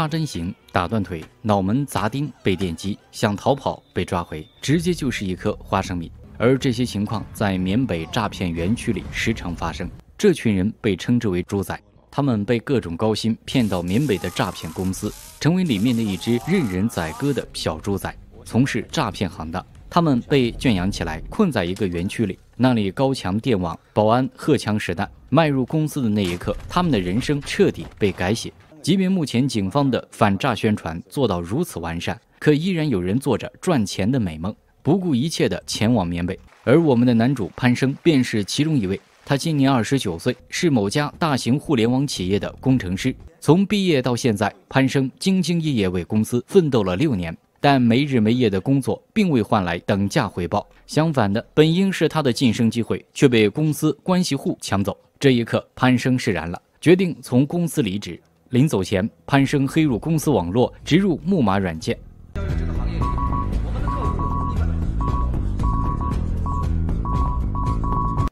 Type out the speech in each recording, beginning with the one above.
扎针型，打断腿，脑门砸钉，被电击，想逃跑被抓回，直接就是一颗花生米。而这些情况在缅北诈骗园区里时常发生。这群人被称之为“猪仔”，他们被各种高薪骗到缅北的诈骗公司，成为里面的一只任人宰割的小猪仔，从事诈骗行当。他们被圈养起来，困在一个园区里，那里高墙电网，保安荷枪实弹。迈入公司的那一刻，他们的人生彻底被改写。即便目前警方的反诈宣传做到如此完善，可依然有人做着赚钱的美梦，不顾一切的前往缅北。而我们的男主潘生便是其中一位。他今年二十九岁，是某家大型互联网企业的工程师。从毕业到现在，潘生兢兢业业为公司奋斗了六年，但没日没夜的工作并未换来等价回报。相反的，本应是他的晋升机会，却被公司关系户抢走。这一刻，潘生释然了，决定从公司离职。临走前，潘生黑入公司网络，植入木马软件。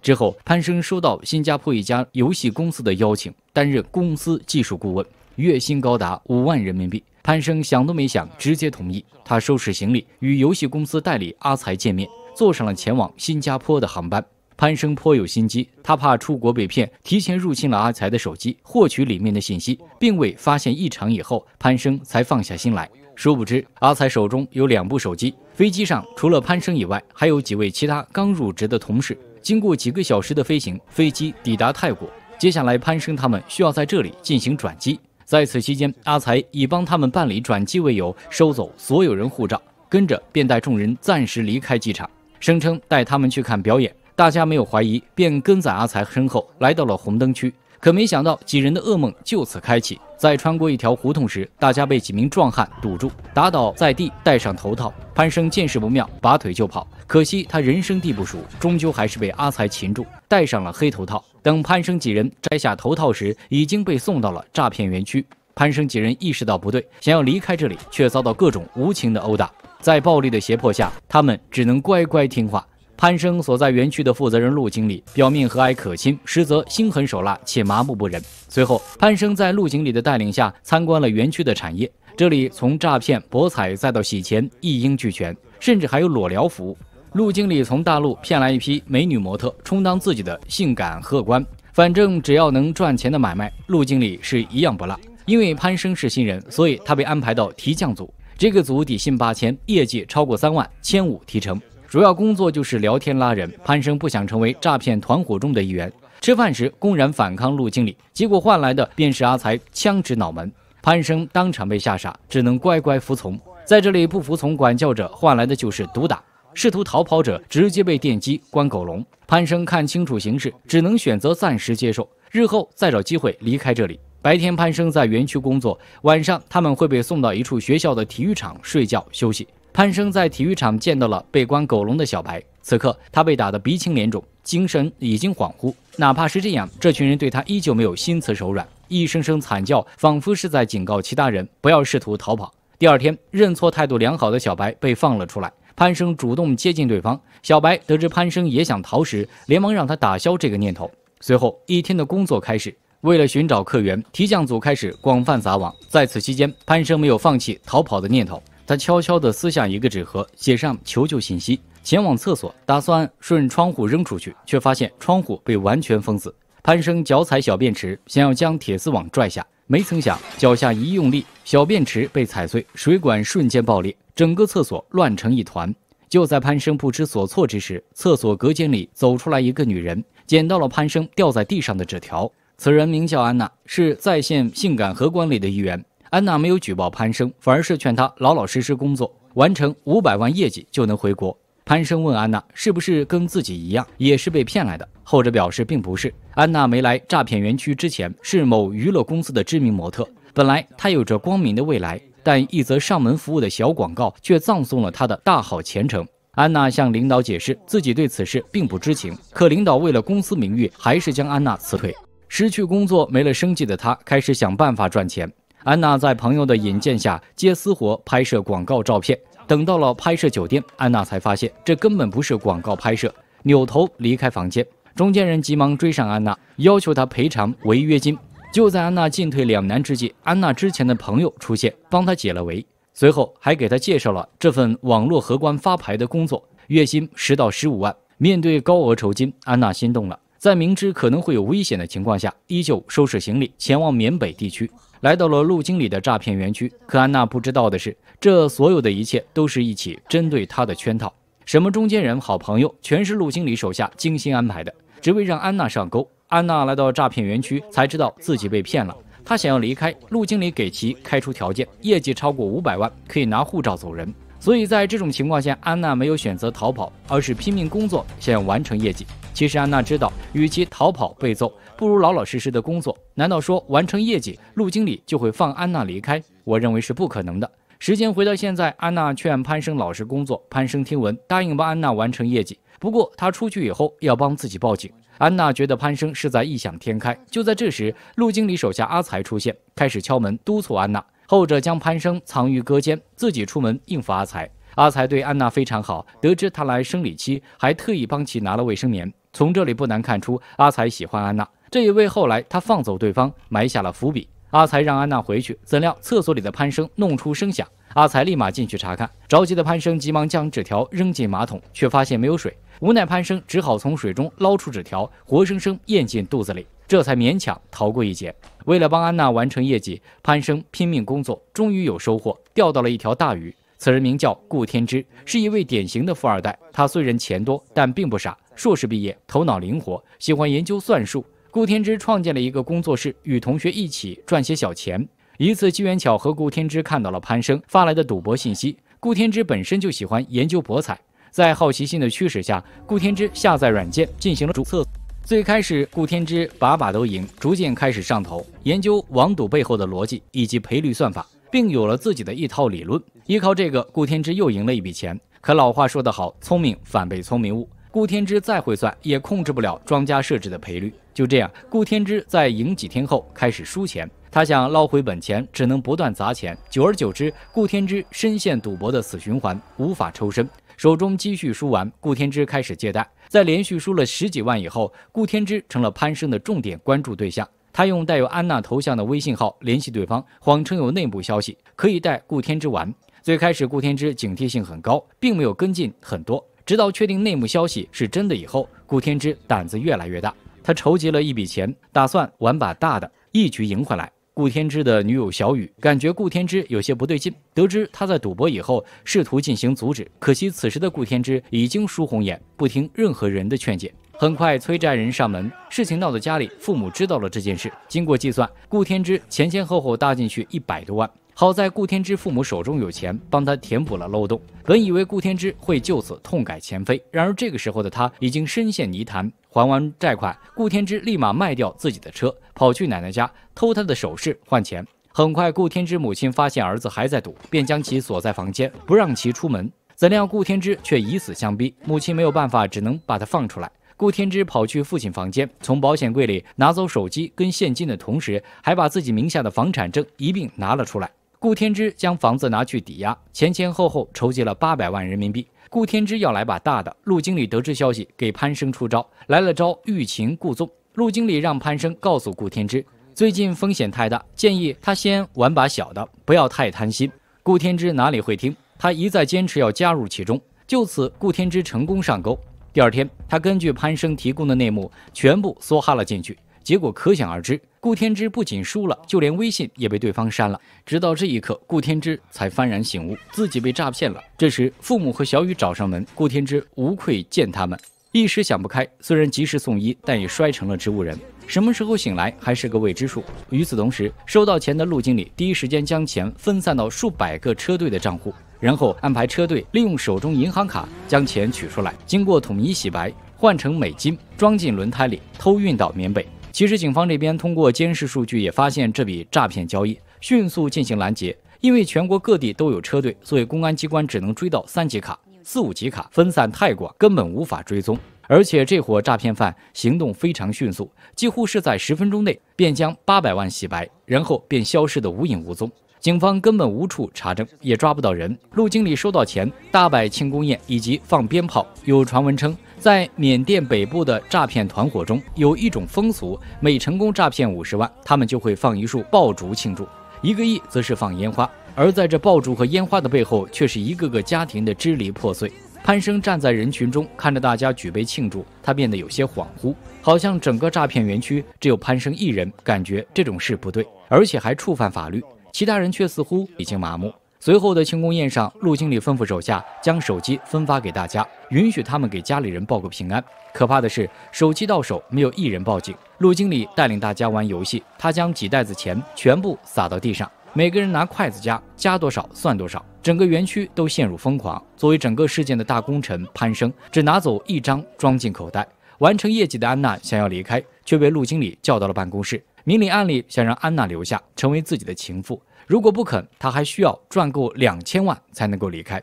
之后，潘生收到新加坡一家游戏公司的邀请，担任公司技术顾问，月薪高达五万人民币。潘生想都没想，直接同意。他收拾行李，与游戏公司代理阿才见面，坐上了前往新加坡的航班。潘生颇有心机，他怕出国被骗，提前入侵了阿才的手机，获取里面的信息，并未发现异常以后，潘生才放下心来。殊不知，阿才手中有两部手机。飞机上除了潘生以外，还有几位其他刚入职的同事。经过几个小时的飞行，飞机抵达泰国。接下来，潘生他们需要在这里进行转机。在此期间，阿才以帮他们办理转机为由，收走所有人护照，跟着便带众人暂时离开机场，声称带他们去看表演。大家没有怀疑，便跟在阿才身后，来到了红灯区。可没想到，几人的噩梦就此开启。在穿过一条胡同时，大家被几名壮汉堵住，打倒在地，戴上头套。潘生见势不妙，拔腿就跑。可惜他人生地不熟，终究还是被阿才擒住，戴上了黑头套。等潘生几人摘下头套时，已经被送到了诈骗园区。潘生几人意识到不对，想要离开这里，却遭到各种无情的殴打。在暴力的胁迫下，他们只能乖乖听话。潘生所在园区的负责人陆经理表面和蔼可亲，实则心狠手辣且麻木不仁。随后，潘生在陆经理的带领下参观了园区的产业，这里从诈骗、博彩再到洗钱，一应俱全，甚至还有裸聊服务。陆经理从大陆骗来一批美女模特，充当自己的性感客官。反正只要能赚钱的买卖，陆经理是一样不落。因为潘生是新人，所以他被安排到提降组。这个组底薪八千，业绩超过三万，千五提成。主要工作就是聊天拉人。潘生不想成为诈骗团伙中的一员，吃饭时公然反抗陆经理，结果换来的便是阿才枪指脑门，潘生当场被吓傻，只能乖乖服从。在这里不服从管教者，换来的就是毒打；试图逃跑者直接被电击关狗笼。潘生看清楚形势，只能选择暂时接受，日后再找机会离开这里。白天潘生在园区工作，晚上他们会被送到一处学校的体育场睡觉休息。潘生在体育场见到了被关狗笼的小白，此刻他被打得鼻青脸肿，精神已经恍惚。哪怕是这样，这群人对他依旧没有心慈手软，一声声惨叫仿佛是在警告其他人不要试图逃跑。第二天，认错态度良好的小白被放了出来，潘生主动接近对方。小白得知潘生也想逃时，连忙让他打消这个念头。随后一天的工作开始，为了寻找客源，提降组开始广泛撒网。在此期间，潘生没有放弃逃跑的念头。他悄悄地撕下一个纸盒，写上求救信息，前往厕所，打算顺窗户扔出去，却发现窗户被完全封死。潘生脚踩小便池，想要将铁丝网拽下，没曾想脚下一用力，小便池被踩碎，水管瞬间爆裂，整个厕所乱成一团。就在潘生不知所措之时，厕所隔间里走出来一个女人，捡到了潘生掉在地上的纸条。此人名叫安娜，是在线性感荷官里的一员。安娜没有举报潘生，反而是劝他老老实实工作，完成五百万业绩就能回国。潘生问安娜是不是跟自己一样也是被骗来的，后者表示并不是。安娜没来诈骗园区之前是某娱乐公司的知名模特，本来她有着光明的未来，但一则上门服务的小广告却葬送了她的大好前程。安娜向领导解释自己对此事并不知情，可领导为了公司名誉还是将安娜辞退。失去工作没了生计的她开始想办法赚钱。安娜在朋友的引荐下接私活，拍摄广告照片。等到了拍摄酒店，安娜才发现这根本不是广告拍摄，扭头离开房间。中间人急忙追上安娜，要求她赔偿违约金。就在安娜进退两难之际，安娜之前的朋友出现，帮她解了围。随后还给她介绍了这份网络荷官发牌的工作，月薪十到十五万。面对高额酬金，安娜心动了。在明知可能会有危险的情况下，依旧收拾行李前往缅北地区。来到了陆经理的诈骗园区，可安娜不知道的是，这所有的一切都是一起针对她的圈套。什么中间人、好朋友，全是陆经理手下精心安排的，只为让安娜上钩。安娜来到诈骗园区，才知道自己被骗了。她想要离开，陆经理给其开出条件：业绩超过五百万，可以拿护照走人。所以在这种情况下，安娜没有选择逃跑，而是拼命工作，想要完成业绩。其实安娜知道，与其逃跑被揍，不如老老实实的工作。难道说完成业绩，陆经理就会放安娜离开？我认为是不可能的。时间回到现在，安娜劝潘生老实工作，潘生听闻答应帮安娜完成业绩。不过他出去以后要帮自己报警。安娜觉得潘生是在异想天开。就在这时，陆经理手下阿才出现，开始敲门督促安娜。后者将潘生藏于隔间，自己出门应付阿才。阿才对安娜非常好，得知她来生理期，还特意帮其拿了卫生棉。从这里不难看出，阿才喜欢安娜，这也为后来他放走对方埋下了伏笔。阿才让安娜回去，怎料厕所里的潘生弄出声响，阿才立马进去查看，着急的潘生急忙将纸条扔进马桶，却发现没有水。无奈，潘生只好从水中捞出纸条，活生生咽进肚子里，这才勉强逃过一劫。为了帮安娜完成业绩，潘生拼命工作，终于有收获，钓到了一条大鱼。此人名叫顾天之，是一位典型的富二代。他虽然钱多，但并不傻，硕士毕业，头脑灵活，喜欢研究算术。顾天之创建了一个工作室，与同学一起赚些小钱。一次机缘巧合，顾天之看到了潘生发来的赌博信息。顾天之本身就喜欢研究博彩。在好奇心的驱使下，顾天之下载软件进行了注册。最开始，顾天之把把都赢，逐渐开始上头，研究网赌背后的逻辑以及赔率算法，并有了自己的一套理论。依靠这个，顾天之又赢了一笔钱。可老话说得好，聪明反被聪明误。顾天之再会算，也控制不了庄家设置的赔率。就这样，顾天之在赢几天后开始输钱。他想捞回本钱，只能不断砸钱。久而久之，顾天之深陷赌博的死循环，无法抽身。手中积蓄输完，顾天之开始借贷。在连续输了十几万以后，顾天之成了潘生的重点关注对象。他用带有安娜头像的微信号联系对方，谎称有内部消息可以带顾天之玩。最开始，顾天之警惕性很高，并没有跟进很多。直到确定内幕消息是真的以后，顾天之胆子越来越大。他筹集了一笔钱，打算玩把大的，一局赢回来。顾天之的女友小雨感觉顾天之有些不对劲，得知他在赌博以后，试图进行阻止，可惜此时的顾天之已经输红眼，不听任何人的劝解。很快，催债人上门，事情闹到家里，父母知道了这件事，经过计算，顾天之前前后后搭进去一百多万。好在顾天之父母手中有钱，帮他填补了漏洞。本以为顾天之会就此痛改前非，然而这个时候的他已经深陷泥潭。还完债款，顾天之立马卖掉自己的车，跑去奶奶家偷她的首饰换钱。很快，顾天之母亲发现儿子还在赌，便将其锁在房间，不让其出门。怎料顾天之却以死相逼，母亲没有办法，只能把他放出来。顾天之跑去父亲房间，从保险柜里拿走手机跟现金的同时，还把自己名下的房产证一并拿了出来。顾天之将房子拿去抵押，前前后后筹集了八百万人民币。顾天之要来把大的。陆经理得知消息，给潘生出招，来了招欲擒故纵。陆经理让潘生告诉顾天之，最近风险太大，建议他先玩把小的，不要太贪心。顾天之哪里会听，他一再坚持要加入其中。就此，顾天之成功上钩。第二天，他根据潘生提供的内幕，全部梭哈了进去。结果可想而知，顾天之不仅输了，就连微信也被对方删了。直到这一刻，顾天之才幡然醒悟，自己被诈骗了。这时，父母和小雨找上门，顾天之无愧见他们。一时想不开，虽然及时送医，但也摔成了植物人，什么时候醒来还是个未知数。与此同时，收到钱的陆经理第一时间将钱分散到数百个车队的账户，然后安排车队利用手中银行卡将钱取出来，经过统一洗白，换成美金，装进轮胎里，偷运到缅北。其实，警方这边通过监视数据也发现这笔诈骗交易，迅速进行拦截。因为全国各地都有车队，所以公安机关只能追到三级卡、四五级卡，分散太广，根本无法追踪。而且，这伙诈骗犯行动非常迅速，几乎是在十分钟内便将八百万洗白，然后便消失得无影无踪。警方根本无处查证，也抓不到人。陆经理收到钱，大摆庆功宴以及放鞭炮。有传闻称，在缅甸北部的诈骗团伙中，有一种风俗：每成功诈骗五十万，他们就会放一束爆竹庆祝；一个亿则是放烟花。而在这爆竹和烟花的背后，却是一个个家庭的支离破碎。潘生站在人群中，看着大家举杯庆祝，他变得有些恍惚，好像整个诈骗园区只有潘生一人。感觉这种事不对，而且还触犯法律。其他人却似乎已经麻木。随后的庆功宴上，陆经理吩咐手下将手机分发给大家，允许他们给家里人报个平安。可怕的是，手机到手，没有一人报警。陆经理带领大家玩游戏，他将几袋子钱全部撒到地上，每个人拿筷子夹，夹多少算多少。整个园区都陷入疯狂。作为整个事件的大功臣，潘生只拿走一张装进口袋。完成业绩的安娜想要离开，却被陆经理叫到了办公室，明里暗里想让安娜留下，成为自己的情妇。如果不肯，他还需要赚够两千万才能够离开。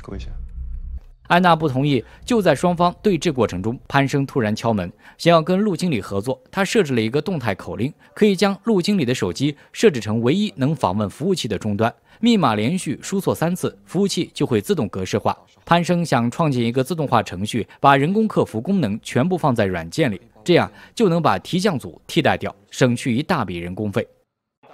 够一下。安娜不同意，就在双方对峙过程中，潘生突然敲门，想要跟陆经理合作。他设置了一个动态口令，可以将陆经理的手机设置成唯一能访问服务器的终端。密码连续输错三次，服务器就会自动格式化。潘生想创建一个自动化程序，把人工客服功能全部放在软件里。这样就能把提降组替代掉，省去一大笔人工费。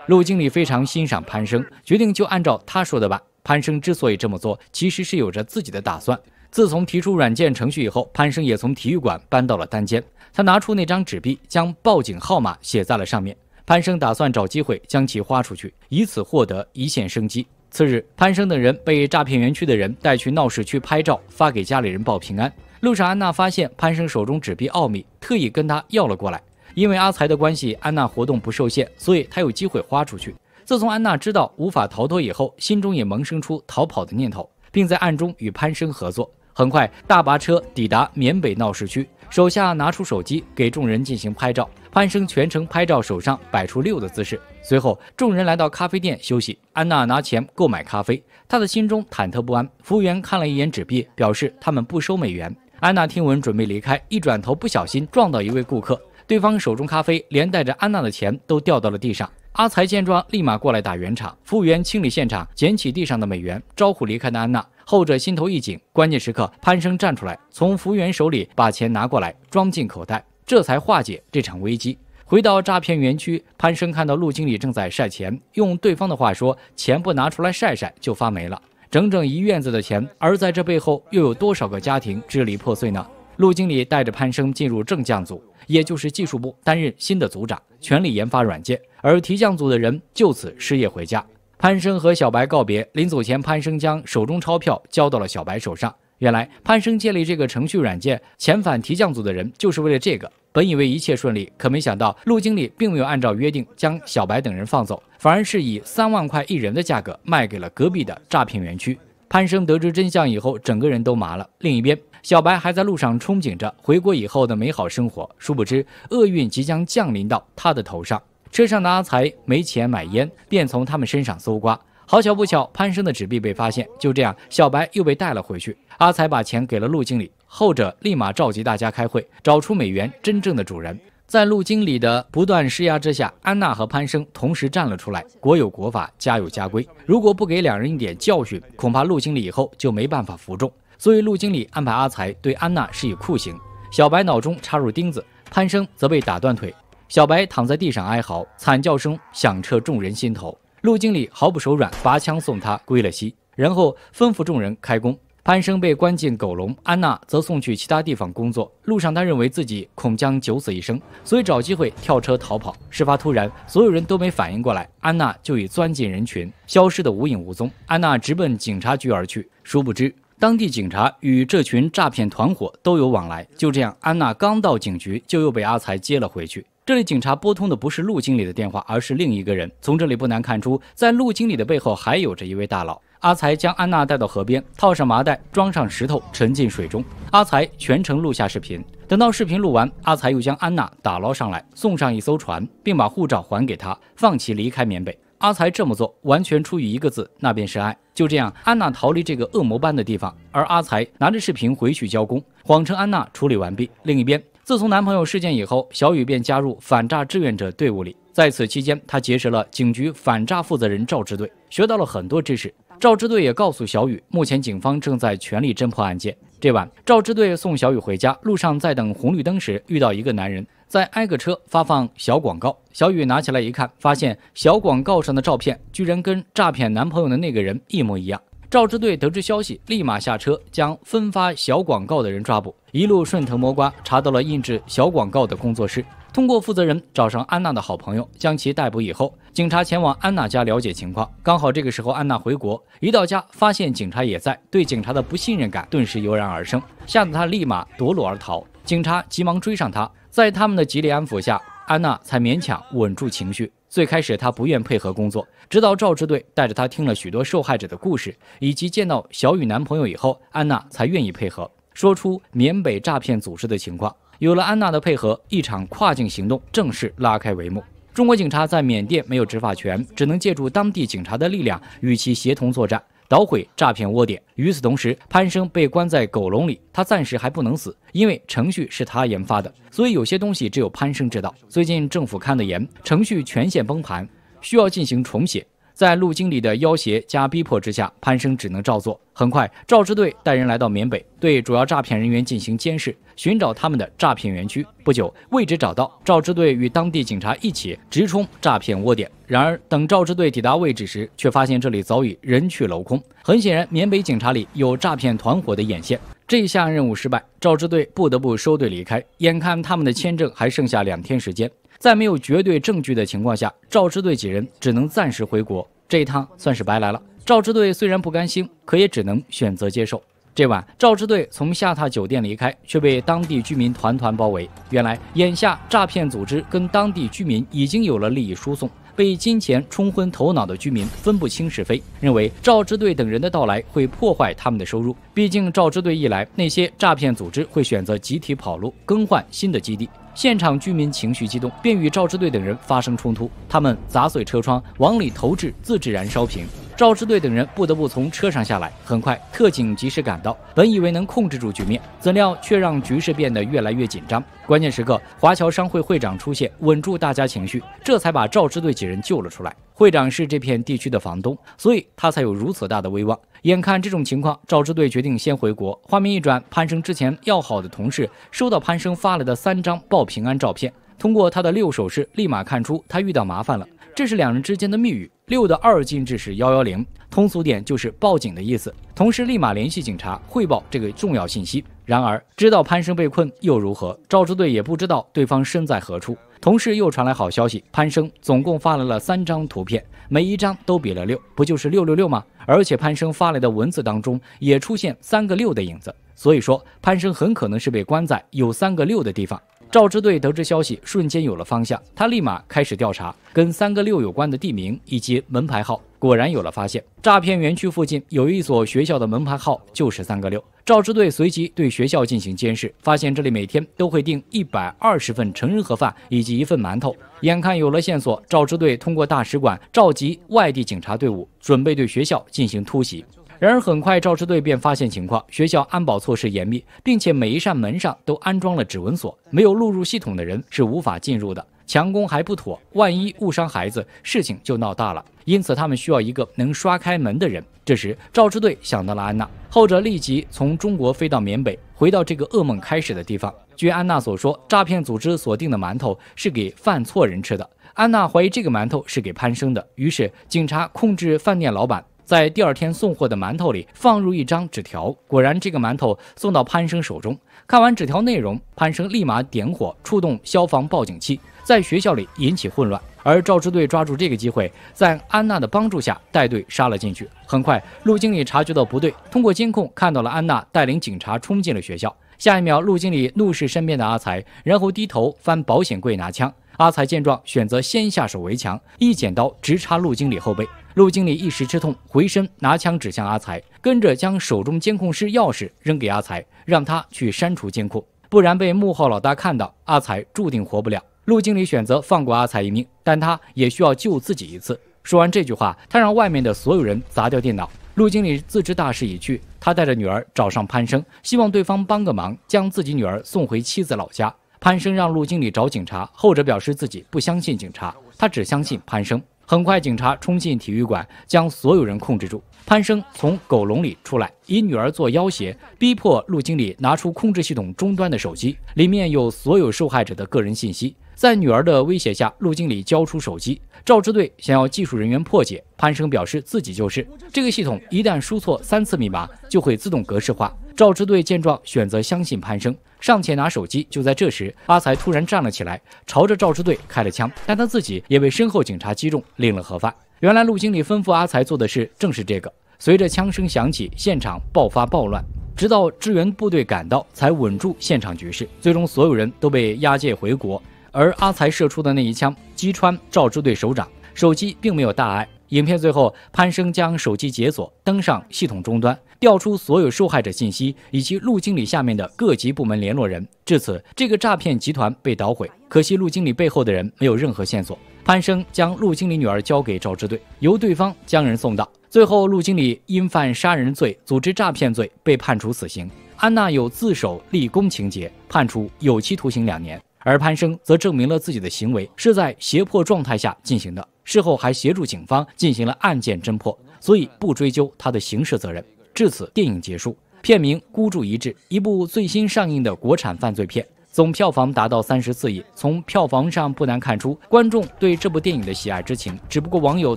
陆经理非常欣赏潘生，决定就按照他说的办。潘生之所以这么做，其实是有着自己的打算。自从提出软件程序以后，潘生也从体育馆搬到了单间。他拿出那张纸币，将报警号码写在了上面。潘生打算找机会将其花出去，以此获得一线生机。次日，潘生等人被诈骗园区的人带去闹市区拍照，发给家里人报平安。路上，安娜发现潘生手中纸币奥秘，特意跟他要了过来。因为阿财的关系，安娜活动不受限，所以她有机会花出去。自从安娜知道无法逃脱以后，心中也萌生出逃跑的念头，并在暗中与潘生合作。很快，大巴车抵达缅北闹市区，手下拿出手机给众人进行拍照。潘生全程拍照，手上摆出六的姿势。随后，众人来到咖啡店休息。安娜拿钱购买咖啡，她的心中忐忑不安。服务员看了一眼纸币，表示他们不收美元。安娜听闻准备离开，一转头不小心撞到一位顾客，对方手中咖啡连带着安娜的钱都掉到了地上。阿才见状立马过来打圆场，服务员清理现场，捡起地上的美元，招呼离开的安娜。后者心头一紧，关键时刻潘生站出来，从服务员手里把钱拿过来装进口袋，这才化解这场危机。回到诈骗园区，潘生看到陆经理正在晒钱，用对方的话说：“钱不拿出来晒晒就发霉了。”整整一院子的钱，而在这背后，又有多少个家庭支离破碎呢？陆经理带着潘生进入正将组，也就是技术部，担任新的组长，全力研发软件，而提匠组的人就此失业回家。潘生和小白告别，临走前，潘生将手中钞票交到了小白手上。原来，潘生建立这个程序软件，遣返提匠组的人，就是为了这个。本以为一切顺利，可没想到，陆经理并没有按照约定将小白等人放走。反而是以三万块一人的价格卖给了隔壁的诈骗园区。潘生得知真相以后，整个人都麻了。另一边，小白还在路上憧憬着回国以后的美好生活，殊不知厄运即将降临到他的头上。车上的阿才没钱买烟，便从他们身上搜刮。好巧不巧，潘生的纸币被发现，就这样，小白又被带了回去。阿才把钱给了陆经理，后者立马召集大家开会，找出美元真正的主人。在陆经理的不断施压之下，安娜和潘生同时站了出来。国有国法，家有家规，如果不给两人一点教训，恐怕陆经理以后就没办法服众。所以陆经理安排阿才对安娜施以酷刑，小白脑中插入钉子，潘生则被打断腿。小白躺在地上哀嚎，惨叫声响彻众人心头。陆经理毫不手软，拔枪送他归了西，然后吩咐众人开工。潘生被关进狗笼，安娜则送去其他地方工作。路上，他认为自己恐将九死一生，所以找机会跳车逃跑。事发突然，所有人都没反应过来，安娜就已钻进人群，消失得无影无踪。安娜直奔警察局而去，殊不知当地警察与这群诈骗团伙都有往来。就这样，安娜刚到警局，就又被阿才接了回去。这里警察拨通的不是陆经理的电话，而是另一个人。从这里不难看出，在陆经理的背后还有着一位大佬。阿才将安娜带到河边，套上麻袋，装上石头，沉进水中。阿才全程录下视频。等到视频录完，阿才又将安娜打捞上来，送上一艘船，并把护照还给她，放其离开缅北。阿才这么做，完全出于一个字，那便是爱。就这样，安娜逃离这个恶魔般的地方，而阿才拿着视频回去交工，谎称安娜处理完毕。另一边，自从男朋友事件以后，小雨便加入反诈志愿者队伍里。在此期间，她结识了警局反诈负责人赵支队，学到了很多知识。赵支队也告诉小雨，目前警方正在全力侦破案件。这晚，赵支队送小雨回家，路上在等红绿灯时，遇到一个男人在挨个车发放小广告。小雨拿起来一看，发现小广告上的照片居然跟诈骗男朋友的那个人一模一样。赵支队得知消息，立马下车将分发小广告的人抓捕，一路顺藤摸瓜，查到了印制小广告的工作室。通过负责人找上安娜的好朋友，将其逮捕以后，警察前往安娜家了解情况。刚好这个时候安娜回国，一到家发现警察也在，对警察的不信任感顿时油然而生，吓得她立马夺路而逃。警察急忙追上她，在他们的极力安抚下，安娜才勉强稳住情绪。最开始，她不愿配合工作，直到赵支队带着她听了许多受害者的故事，以及见到小雨男朋友以后，安娜才愿意配合，说出缅北诈骗组织的情况。有了安娜的配合，一场跨境行动正式拉开帷幕。中国警察在缅甸没有执法权，只能借助当地警察的力量，与其协同作战。捣毁诈骗窝点。与此同时，潘生被关在狗笼里，他暂时还不能死，因为程序是他研发的，所以有些东西只有潘生知道。最近政府看得严，程序全线崩盘，需要进行重写。在陆经理的要挟加逼迫之下，潘生只能照做。很快，赵支队带人来到缅北，对主要诈骗人员进行监视，寻找他们的诈骗园区。不久，位置找到，赵支队与当地警察一起直冲诈骗窝点。然而，等赵支队抵达位置时，却发现这里早已人去楼空。很显然，缅北警察里有诈骗团伙的眼线。这一项任务失败，赵支队不得不收队离开。眼看他们的签证还剩下两天时间，在没有绝对证据的情况下，赵支队几人只能暂时回国。这一趟算是白来了。赵支队虽然不甘心，可也只能选择接受。这晚，赵支队从下榻酒店离开，却被当地居民团团包围。原来，眼下诈骗组织跟当地居民已经有了利益输送，被金钱冲昏头脑的居民分不清是非，认为赵支队等人的到来会破坏他们的收入。毕竟，赵支队一来，那些诈骗组织会选择集体跑路，更换新的基地。现场居民情绪激动，便与赵支队等人发生冲突。他们砸碎车窗，往里投掷自制燃烧瓶。赵支队等人不得不从车上下来。很快，特警及时赶到。本以为能控制住局面，怎料却让局势变得越来越紧张。关键时刻，华侨商会会长出现，稳住大家情绪，这才把赵支队几人救了出来。会长是这片地区的房东，所以他才有如此大的威望。眼看这种情况，赵支队决定先回国。画面一转，潘生之前要好的同事收到潘生发来的三张报平安照片，通过他的六手势，立马看出他遇到麻烦了。这是两人之间的密语。六的二进制是幺幺零，通俗点就是报警的意思。同时立马联系警察汇报这个重要信息。然而，知道潘生被困又如何？赵支队也不知道对方身在何处。同事又传来好消息，潘生总共发来了三张图片，每一张都比了六，不就是六六六吗？而且潘生发来的文字当中也出现三个六的影子，所以说潘生很可能是被关在有三个六的地方。赵支队得知消息，瞬间有了方向。他立马开始调查跟三个六有关的地名以及门牌号，果然有了发现。诈骗园区附近有一所学校的门牌号就是三个六。赵支队随即对学校进行监视，发现这里每天都会订一百二十份成人盒饭以及一份馒头。眼看有了线索，赵支队通过大使馆召集外地警察队伍，准备对学校进行突袭。然而，很快赵支队便发现情况：学校安保措施严密，并且每一扇门上都安装了指纹锁，没有录入系统的人是无法进入的。强攻还不妥，万一误伤孩子，事情就闹大了。因此，他们需要一个能刷开门的人。这时，赵支队想到了安娜，后者立即从中国飞到缅北，回到这个噩梦开始的地方。据安娜所说，诈骗组织锁定的馒头是给犯错人吃的。安娜怀疑这个馒头是给潘生的，于是警察控制饭店老板。在第二天送货的馒头里放入一张纸条，果然这个馒头送到潘生手中。看完纸条内容，潘生立马点火，触动消防报警器，在学校里引起混乱。而赵支队抓住这个机会，在安娜的帮助下带队杀了进去。很快，陆经理察觉到不对，通过监控看到了安娜带领警察冲进了学校。下一秒，陆经理怒视身边的阿才，然后低头翻保险柜拿枪。阿才见状，选择先下手为强，一剪刀直插陆经理后背。陆经理一时之痛，回身拿枪指向阿才，跟着将手中监控室钥匙扔给阿才，让他去删除监控，不然被幕后老大看到，阿才注定活不了。陆经理选择放过阿才一命，但他也需要救自己一次。说完这句话，他让外面的所有人砸掉电脑。陆经理自知大势已去，他带着女儿找上潘生，希望对方帮个忙，将自己女儿送回妻子老家。潘生让陆经理找警察，后者表示自己不相信警察，他只相信潘生。很快，警察冲进体育馆，将所有人控制住。潘生从狗笼里出来，以女儿做要挟，逼迫陆经理拿出控制系统终端的手机，里面有所有受害者的个人信息。在女儿的威胁下，陆经理交出手机。赵支队想要技术人员破解，潘生表示自己就是这个系统。一旦输错三次密码，就会自动格式化。赵支队见状，选择相信潘生，上前拿手机。就在这时，阿才突然站了起来，朝着赵支队开了枪，但他自己也被身后警察击中，领了盒饭。原来，陆经理吩咐阿才做的事正是这个。随着枪声响起，现场爆发暴乱，直到支援部队赶到，才稳住现场局势。最终，所有人都被押解回国。而阿才射出的那一枪击穿赵支队首长手机，并没有大碍。影片最后，潘生将手机解锁，登上系统终端，调出所有受害者信息以及陆经理下面的各级部门联络人。至此，这个诈骗集团被捣毁。可惜，陆经理背后的人没有任何线索。潘生将陆经理女儿交给赵支队，由对方将人送到。最后，陆经理因犯杀人罪、组织诈骗罪被判处死刑；安娜有自首立功情节，判处有期徒刑两年。而潘生则证明了自己的行为是在胁迫状态下进行的，事后还协助警方进行了案件侦破，所以不追究他的刑事责任。至此，电影结束。片名《孤注一掷》，一部最新上映的国产犯罪片，总票房达到三十四亿。从票房上不难看出，观众对这部电影的喜爱之情。只不过，网友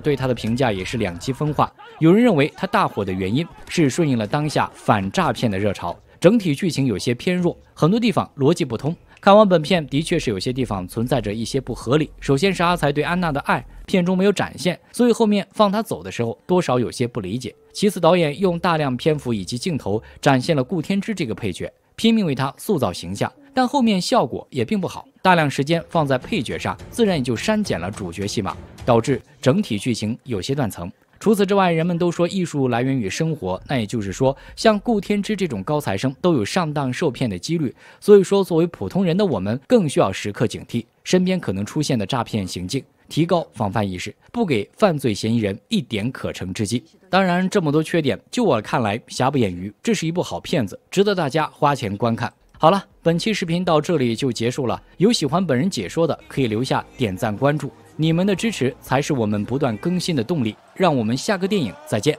对他的评价也是两极分化。有人认为他大火的原因是顺应了当下反诈骗的热潮，整体剧情有些偏弱，很多地方逻辑不通。看完本片，的确是有些地方存在着一些不合理。首先是阿才对安娜的爱，片中没有展现，所以后面放他走的时候，多少有些不理解。其次，导演用大量篇幅以及镜头展现了顾天之这个配角，拼命为他塑造形象，但后面效果也并不好。大量时间放在配角上，自然也就删减了主角戏码，导致整体剧情有些断层。除此之外，人们都说艺术来源于生活，那也就是说，像顾天之这种高材生都有上当受骗的几率。所以说，作为普通人的我们，更需要时刻警惕身边可能出现的诈骗行径，提高防范意识，不给犯罪嫌疑人一点可乘之机。当然，这么多缺点，就我看来，瑕不掩瑜，这是一部好片子，值得大家花钱观看。好了，本期视频到这里就结束了。有喜欢本人解说的，可以留下点赞关注。你们的支持才是我们不断更新的动力。让我们下个电影再见。